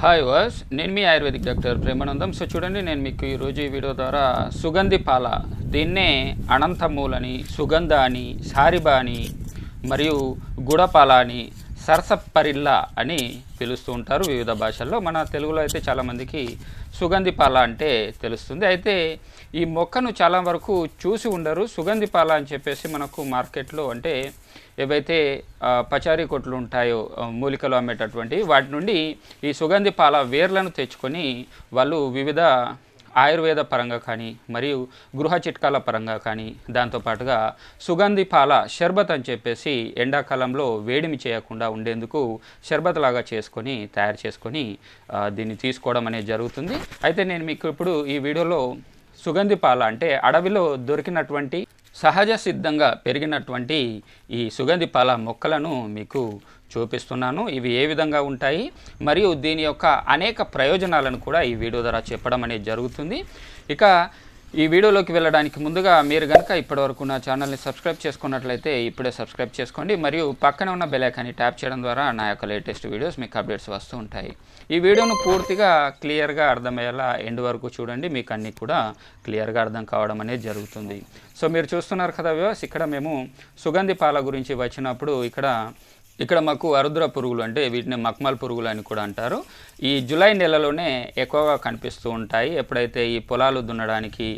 hi వాస్ నేను మీ ఆయుర్వేదిక్ డాక్టర్ ప్రేమానందం సో చూడండి నేను మీకు ఈరోజు ఈ వీడియో ద్వారా సుగంధి పాల దీన్నే అనంతమూలని సుగంధ అని సారిబా అని మరియు గుడపాల అని సరసపరిల్ల అని పిలుస్తూ ఉంటారు వివిధ భాషల్లో మన తెలుగులో అయితే చాలామందికి సుగంధి పాల అంటే తెలుస్తుంది అయితే ఈ మొక్కను చాలా వరకు చూసి ఉండరు సుగంధి పాల అని చెప్పేసి మనకు మార్కెట్లో అంటే ఏవైతే పచారీ కొట్లు ఉంటాయో మూలికలు అమ్మేటటువంటి వాటి నుండి ఈ సుగంధి పాల వేర్లను తెచ్చుకొని వాళ్ళు వివిధ ఆయుర్వేద పరంగా కానీ మరియు గృహ చిట్కాల పరంగా కానీ దాంతోపాటుగా సుగంధి పాల షర్బత్ అని చెప్పేసి ఎండాకాలంలో వేడిమి చేయకుండా ఉండేందుకు షర్బత్ లాగా చేసుకొని తయారు చేసుకొని దీన్ని తీసుకోవడం అనేది జరుగుతుంది అయితే నేను మీకు ఇప్పుడు ఈ వీడియోలో సుగంధి పాల అంటే అడవిలో దొరికినటువంటి సహజ సిద్ధంగా పెరిగినటువంటి ఈ సుగంధి పాల మొక్కలను మీకు చూపిస్తున్నాను ఇవి ఏ విధంగా ఉంటాయి మరియు దీని యొక్క అనేక ప్రయోజనాలను కూడా ఈ వీడియో ద్వారా చెప్పడం అనేది జరుగుతుంది ఇక ఈ వీడియోలోకి వెళ్ళడానికి ముందుగా మీరు కనుక ఇప్పటివరకు నా ఛానల్ని సబ్స్క్రైబ్ చేసుకున్నట్లయితే ఇప్పుడే సబ్స్క్రైబ్ చేసుకోండి మరియు పక్కన ఉన్న బెలైకాన్ని ట్యాప్ చేయడం ద్వారా నా యొక్క లేటెస్ట్ వీడియోస్ మీకు అప్డేట్స్ వస్తూ ఉంటాయి ఈ వీడియోను పూర్తిగా క్లియర్గా అర్థమయ్యేలా ఎండ్ వరకు చూడండి మీకు అన్నీ కూడా క్లియర్గా అర్థం కావడం అనేది జరుగుతుంది సో మీరు చూస్తున్నారు కదా వ్యూస్ ఇక్కడ మేము సుగంధి పాల గురించి వచ్చినప్పుడు ఇక్కడ ఇక్కడ మాకు అరుద్ర పురుగులు అంటే వీటిని మక్మల్ పురుగులు అని కూడా అంటారు ఈ జూలై నెలలోనే ఎక్కువగా కనిపిస్తూ ఉంటాయి ఎప్పుడైతే ఈ పొలాలు దున్నడానికి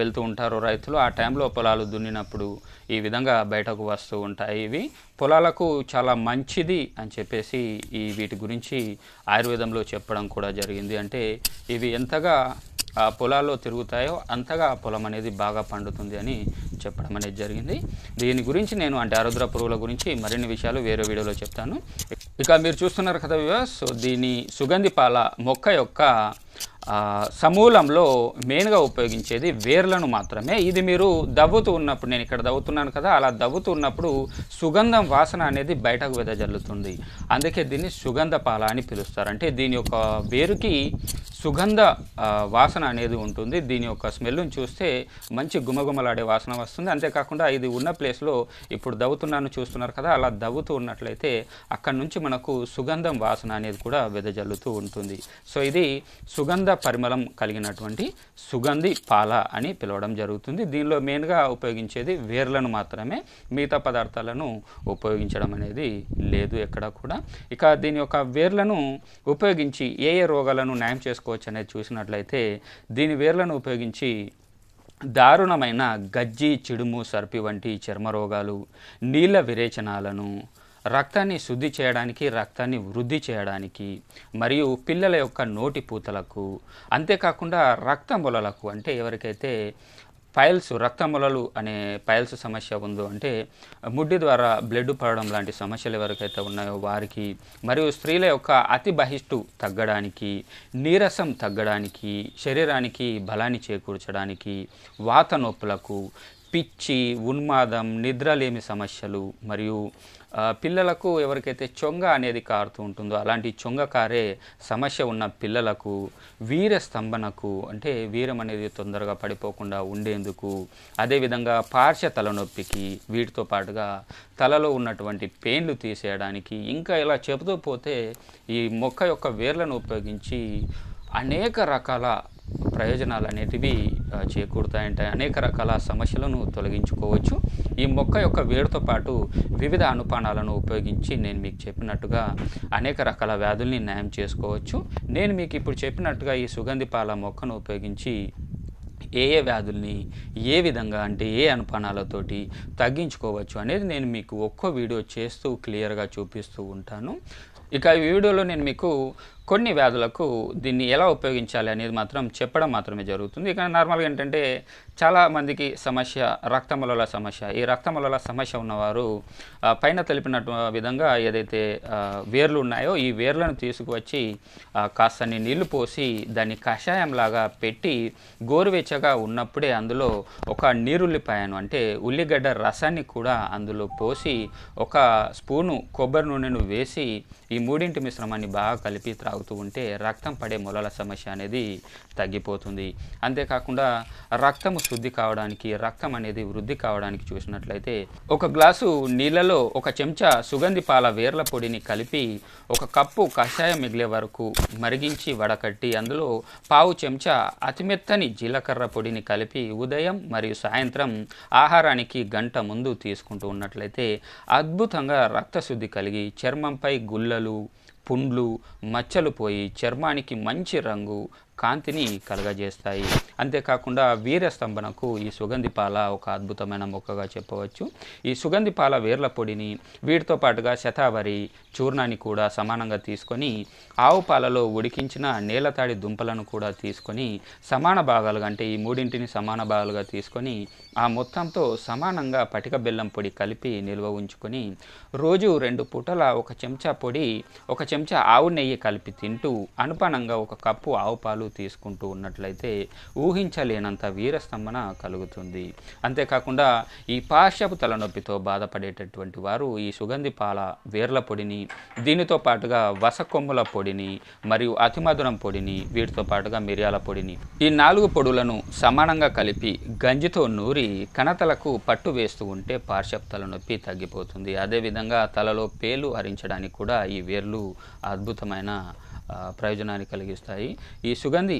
వెళ్తూ ఉంటారో రైతులు ఆ టైంలో పొలాలు దున్నినప్పుడు ఈ విధంగా బయటకు వస్తూ ఉంటాయి ఇవి పొలాలకు చాలా మంచిది అని చెప్పేసి ఈ వీటి గురించి ఆయుర్వేదంలో చెప్పడం కూడా జరిగింది అంటే ఇవి ఎంతగా పొలాల్లో తిరుగుతాయో అంతగా పొలం అనేది బాగా పండుతుంది అని చెప్పడం అనేది జరిగింది దీని గురించి నేను అంటే ఆరుద్ర పురుగుల గురించి మరిన్ని విషయాలు వేరే వీడియోలో చెప్తాను ఇక మీరు చూస్తున్నారు కదా సో దీని సుగంధి పాల మొక్క యొక్క సమూలంలో మెయిన్గా ఉపయోగించేది వేర్లను మాత్రమే ఇది మీరు దవ్వుతూ ఉన్నప్పుడు నేను ఇక్కడ దవ్వుతున్నాను కదా అలా దవ్వుతూ ఉన్నప్పుడు సుగంధం వాసన అనేది బయటకు వెదజల్లుతుంది అందుకే దీన్ని సుగంధ పాల అని పిలుస్తారు అంటే దీని యొక్క వేరుకి సుగంధ వాసన అనేది ఉంటుంది దీని యొక్క స్మెల్ను చూస్తే మంచి గుమగుమలాడే వాసన వస్తుంది అంతేకాకుండా ఇది ఉన్న ప్లేస్లో ఇప్పుడు దవ్వుతున్నాను చూస్తున్నారు కదా అలా దవ్వుతూ ఉన్నట్లయితే అక్కడి నుంచి మనకు సుగంధం వాసన అనేది కూడా వెదజల్లుతూ ఉంటుంది సో ఇది సుగంధ పరిమళం కలిగినటువంటి సుగంధి పాల అని పిలవడం జరుగుతుంది దీనిలో మెయిన్గా ఉపయోగించేది వేర్లను మాత్రమే మిగతా పదార్థాలను ఉపయోగించడం అనేది లేదు ఎక్కడ కూడా ఇక దీని యొక్క వేర్లను ఉపయోగించి ఏ ఏ రోగాలను న్యాయం చేసుకో చేసుకోవచ్చు అనేది చూసినట్లయితే దీని వేర్లను ఉపయోగించి దారుణమైన గజ్జి చిడుము సర్పి వంటి చర్మ రోగాలు నీళ్ళ విరేచనాలను రక్తాన్ని శుద్ధి చేయడానికి రక్తాన్ని వృద్ధి చేయడానికి మరియు పిల్లల యొక్క నోటి పూతలకు అంతేకాకుండా రక్తములలకు అంటే ఎవరికైతే పైల్స్ రక్తములలు అనే పైల్స్ సమస్య ఉందో అంటే ముడ్డి ద్వారా బ్లడ్ పడడం లాంటి సమస్యలు ఎవరికైతే ఉన్నాయో వారికి మరియు స్త్రీల యొక్క అతి బహిష్టు తగ్గడానికి నీరసం తగ్గడానికి శరీరానికి బలాన్ని చేకూర్చడానికి వాత నొప్పులకు పిచ్చి ఉన్మాదం నిద్రలేమి సమస్యలు మరియు పిల్లలకు ఎవరికైతే చొంగ అనేది కారుతూ ఉంటుందో అలాంటి చొంగ కారే సమస్య ఉన్న పిల్లలకు వీర స్తంభనకు అంటే వీరం అనేది తొందరగా పడిపోకుండా ఉండేందుకు అదేవిధంగా పార్శ్వ తలనొప్పికి వీటితో పాటుగా తలలో ఉన్నటువంటి పెయిన్లు తీసేయడానికి ఇంకా ఇలా చెబుతూ పోతే ఈ మొక్క యొక్క వేర్లను ఉపయోగించి అనేక రకాల ప్రయోజనాలు అనేటివి చేకూరుతాయంటే అనేక రకాల సమస్యలను తొలగించుకోవచ్చు ఈ మొక్క యొక్క వేడితో పాటు వివిధ అనుపానాలను ఉపయోగించి నేను మీకు చెప్పినట్టుగా అనేక రకాల వ్యాధుల్ని న్యాయం చేసుకోవచ్చు నేను మీకు ఇప్పుడు చెప్పినట్టుగా ఈ సుగంధి పాల మొక్కను ఉపయోగించి ఏ ఏ వ్యాధుల్ని ఏ విధంగా అంటే ఏ అనుపానాలతోటి తగ్గించుకోవచ్చు అనేది నేను మీకు ఒక్కో వీడియో చేస్తూ క్లియర్గా చూపిస్తూ ఉంటాను ఇక ఈ వీడియోలో నేను మీకు కొన్ని వ్యాధులకు దీన్ని ఎలా ఉపయోగించాలి అనేది మాత్రం చెప్పడం మాత్రమే జరుగుతుంది ఇక నార్మల్గా ఏంటంటే చాలామందికి సమస్య రక్తమలల సమస్య ఈ రక్తమలల సమస్య ఉన్నవారు పైన తెలిపిన విధంగా ఏదైతే వేర్లు ఉన్నాయో ఈ వేర్లను తీసుకువచ్చి కాస్తని నీళ్లు పోసి దాన్ని కషాయంలాగా పెట్టి గోరువెచ్చగా ఉన్నప్పుడే అందులో ఒక నీరుల్లిపాయను అంటే ఉల్లిగడ్డ రసాన్ని కూడా అందులో పోసి ఒక స్పూను కొబ్బరి నూనెను వేసి ఈ మూడింటి మిశ్రమాన్ని బాగా కలిపి త్రా తాగుతూ ఉంటే రక్తం పడే మొలల సమస్య అనేది తగ్గిపోతుంది అంతేకాకుండా రక్తము శుద్ధి కావడానికి రక్తం అనేది వృద్ధి కావడానికి చూసినట్లయితే ఒక గ్లాసు నీళ్ళలో ఒక చెంచా సుగంధి పాల వేర్ల పొడిని కలిపి ఒక కప్పు కషాయం మిగిలే వరకు మరిగించి వడకట్టి అందులో పావు చెంచా అతిమెత్తని జీలకర్ర పొడిని కలిపి ఉదయం మరియు సాయంత్రం ఆహారానికి గంట ముందు తీసుకుంటూ ఉన్నట్లయితే అద్భుతంగా రక్తశుద్ధి కలిగి చర్మంపై గుల్లలు పుండ్లు మచ్చలు పోయి చర్మానికి మంచి రంగు కాంతిని కలగజేస్తాయి అంతేకాకుండా వీరస్తంభనకు ఈ సుగంధి పాల ఒక అద్భుతమైన మొక్కగా చెప్పవచ్చు ఈ సుగంధి పాల వేర్ల పొడిని వీటితో పాటుగా శతావరి చూర్ణాన్ని కూడా సమానంగా తీసుకొని ఆవు పాలలో ఉడికించిన నేలతాడి దుంపలను కూడా తీసుకొని సమాన భాగాలుగా అంటే ఈ మూడింటిని సమాన భాగాలుగా తీసుకొని ఆ మొత్తంతో సమానంగా పటిక బెల్లం పొడి కలిపి నిల్వ ఉంచుకొని రోజు రెండు పూటల ఒక చెంచా పొడి ఒక చెంచా ఆవు నెయ్యి కలిపి తింటూ అనుపానంగా ఒక కప్పు ఆవు పాలు చర్యలు తీసుకుంటూ ఉన్నట్లయితే ఊహించలేనంత వీరస్తంభన కలుగుతుంది అంతేకాకుండా ఈ పాశ్చపు తలనొప్పితో బాధపడేటటువంటి వారు ఈ సుగంధి పాల వేర్ల పొడిని దీనితో పాటుగా వసకొమ్ముల పొడిని మరియు అతిమధురం పొడిని వీటితో పాటుగా మిరియాల పొడిని ఈ నాలుగు పొడులను సమానంగా కలిపి గంజితో నూరి కణతలకు పట్టు వేస్తూ ఉంటే పార్శ్వపు తలనొప్పి తగ్గిపోతుంది అదేవిధంగా తలలో పేలు హరించడానికి కూడా ఈ వేర్లు అద్భుతమైన ప్రయోజనాన్ని కలిగిస్తాయి ఈ సుగంధి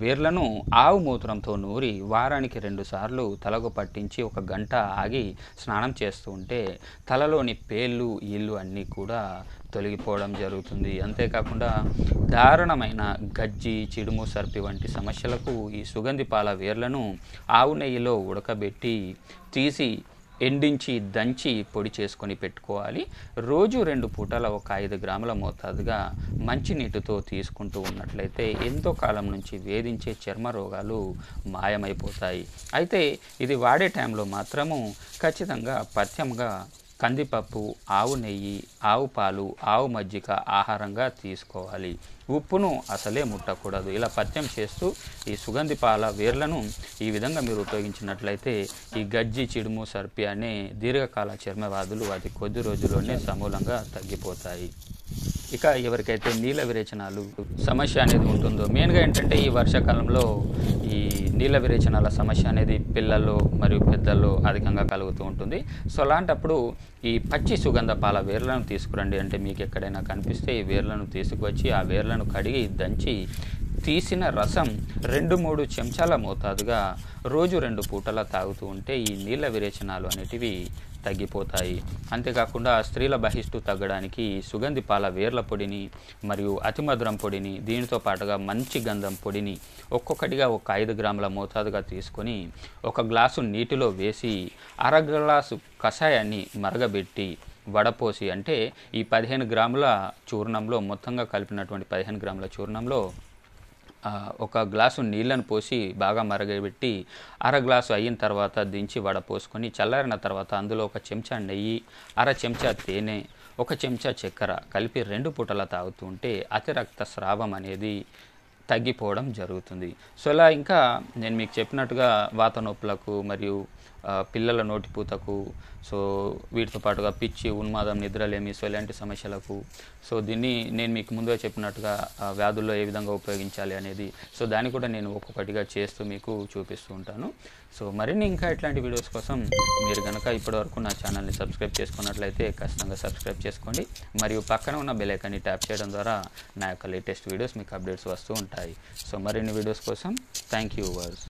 వేర్లను ఆవు మూత్రంతో నూరి వారానికి రెండుసార్లు తలకు పట్టించి ఒక గంట ఆగి స్నానం చేస్తూ ఉంటే తలలోని పేళ్ళు ఇల్లు అన్నీ కూడా తొలగిపోవడం జరుగుతుంది అంతేకాకుండా దారుణమైన గజ్జి చిడుము సర్పి వంటి సమస్యలకు ఈ సుగంధి పాల వేర్లను ఆవు నెయ్యిలో ఉడకబెట్టి తీసి ఎండించి దంచి పొడి చేసుకొని పెట్టుకోవాలి రోజు రెండు పూటల ఒక ఐదు గ్రాముల మోతాదుగా మంచినీటితో తీసుకుంటూ ఉన్నట్లయితే ఎంతో కాలం నుంచి వేధించే చర్మ రోగాలు మాయమైపోతాయి అయితే ఇది వాడే టైంలో మాత్రము ఖచ్చితంగా పథ్యంగా కందిపప్పు ఆవు నెయ్యి ఆవు పాలు ఆవు మజ్జిగ ఆహారంగా తీసుకోవాలి ఉప్పును అసలే ముట్టకూడదు ఇలా పథ్యం చేస్తూ ఈ సుగంధి పాల వేర్లను ఈ విధంగా మీరు ఉపయోగించినట్లయితే ఈ గజ్జి చిడుము సర్పి అనే దీర్ఘకాల చర్మవాదులు అది కొద్ది రోజుల్లోనే సమూలంగా తగ్గిపోతాయి ఇక ఎవరికైతే నీళ్ళ విరేచనాలు సమస్య అనేది ఉంటుందో మెయిన్గా ఏంటంటే ఈ వర్షాకాలంలో ఈ నీళ్ళ విరేచనాల సమస్య అనేది పిల్లల్లో మరియు పెద్దల్లో అధికంగా కలుగుతూ ఉంటుంది సో అలాంటప్పుడు ఈ పచ్చి సుగంధ పాల వేర్లను తీసుకురండి అంటే మీకు ఎక్కడైనా కనిపిస్తే ఈ వేర్లను తీసుకువచ్చి ఆ వేర్లను కడిగి దంచి తీసిన రసం రెండు మూడు చెంచాల మోతాదుగా రోజు రెండు పూటలా తాగుతూ ఉంటే ఈ నీళ్ళ విరేచనాలు అనేటివి తగ్గిపోతాయి అంతేకాకుండా స్త్రీల బహిష్టు తగ్గడానికి సుగంధి పాల వేర్ల పొడిని మరియు అతిమధురం పొడిని దీనితో పాటుగా మంచి గంధం పొడిని ఒక్కొక్కటిగా ఒక ఐదు గ్రాముల మోతాదుగా తీసుకొని ఒక గ్లాసు నీటిలో వేసి అర గ్లాసు కషాయాన్ని మరగబెట్టి వడపోసి అంటే ఈ పదిహేను గ్రాముల చూర్ణంలో మొత్తంగా కలిపినటువంటి పదిహేను గ్రాముల చూర్ణంలో ఒక గ్లాసు నీళ్ళను పోసి బాగా మరగబెట్టి అర గ్లాసు అయిన తర్వాత దించి వడ పోసుకొని చల్లారిన తర్వాత అందులో ఒక చెంచా నెయ్యి అర చెంచా తేనె ఒక చెంచా చక్కెర కలిపి రెండు పూటలా తాగుతుంటే అతిరక్త స్రావం అనేది తగ్గిపోవడం జరుగుతుంది సో ఇలా ఇంకా నేను మీకు చెప్పినట్టుగా వాత నొప్పులకు మరియు పిల్లల నోటిపూతకు సో వీటితో పాటుగా పిచ్చి ఉన్మాదం నిద్రలేమి సో ఇలాంటి సమస్యలకు సో దీన్ని నేను మీకు ముందుగా చెప్పినట్టుగా వ్యాధుల్లో ఏ విధంగా ఉపయోగించాలి అనేది సో దాన్ని కూడా నేను ఒక్కొక్కటిగా చేస్తూ మీకు చూపిస్తూ ఉంటాను సో మరిన్ని ఇంకా ఇట్లాంటి వీడియోస్ కోసం మీరు కనుక ఇప్పటివరకు నా ఛానల్ని సబ్స్క్రైబ్ చేసుకున్నట్లయితే ఖచ్చితంగా సబ్స్క్రైబ్ చేసుకోండి మరియు పక్కన ఉన్న బెలైకాన్ని ట్యాప్ చేయడం ద్వారా నా యొక్క లేటెస్ట్ వీడియోస్ మీకు అప్డేట్స్ వస్తూ ఉంటాయి సో మరిన్ని వీడియోస్ కోసం థ్యాంక్ యూ వర్స్